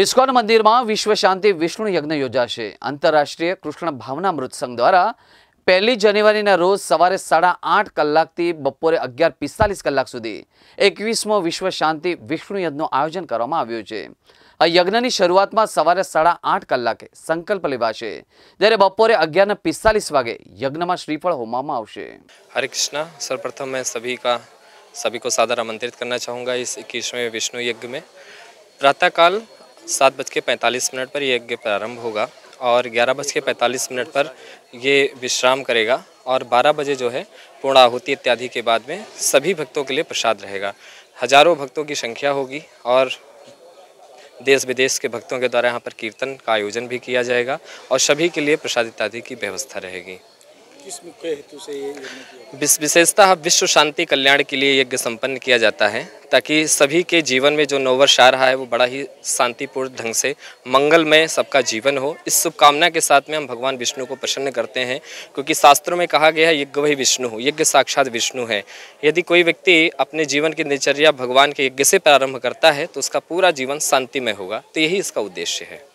ISKCON મંદિરમાં વિશ્વ શાંતિ વિષ્ણુ યજ્ઞ યોજાશે આંતરરાષ્ટ્રીય કૃષ્ણ ભાવનામૃત સંઘ દ્વારા પહેલી જાન્યુઆરીના રોજ સવારે સાડા આઠ કલાકથી બપોરે અગિયાર પિસ્તાલીસ કલાક સુધી એકવીસમો વિશ્વ શાંતિ વિષ્ણુ યજ્ઞનું આયોજન કરવામાં આવ્યું છે આ યજ્ઞની શરૂઆતમાં સવારે સાડા આઠ કલાકે સંકલ્પ લેવાશે જ્યારે બપોરે અગિયારના પિસ્તાલીસ વાગે યજ્ઞમાં શ્રીફળ હોમવામાં આવશે હરે કૃષ્ણ સર્વપ્રથમ મેં સભી કા सभी को सादर आमंत्रित करना चाहूँगा इस इक्कीसवें विष्णु यज्ञ में प्रातःकाल सात बज के पैंतालीस मिनट पर ये यज्ञ प्रारंभ होगा और ग्यारह बज के पैंतालीस मिनट पर ये विश्राम करेगा और बारह बजे जो है पूर्ण आहुति इत्यादि के बाद में सभी भक्तों के लिए प्रसाद रहेगा हजारों भक्तों की संख्या होगी और देश विदेश के भक्तों के द्वारा यहाँ पर कीर्तन का आयोजन भी किया जाएगा और सभी के लिए प्रसाद इत्यादि की व्यवस्था रहेगी किस मुख्य हेतु से ये यज्ञ विशेषतः विश्व शांति कल्याण के लिए यज्ञ संपन्न किया जाता है ताकि सभी के जीवन में जो नववर्ष आ रहा है वो बड़ा ही शांतिपूर्ण ढंग से मंगलमय सबका जीवन हो इस शुभकामना के साथ में हम भगवान विष्णु को प्रसन्न करते हैं क्योंकि शास्त्रों में कहा गया है यज्ञ वही विष्णु हो यज्ञ साक्षात विष्णु है यदि कोई व्यक्ति अपने जीवन की दिनचर्या भगवान के यज्ञ से प्रारंभ करता है तो उसका पूरा जीवन शांतिमय होगा तो यही इसका उद्देश्य है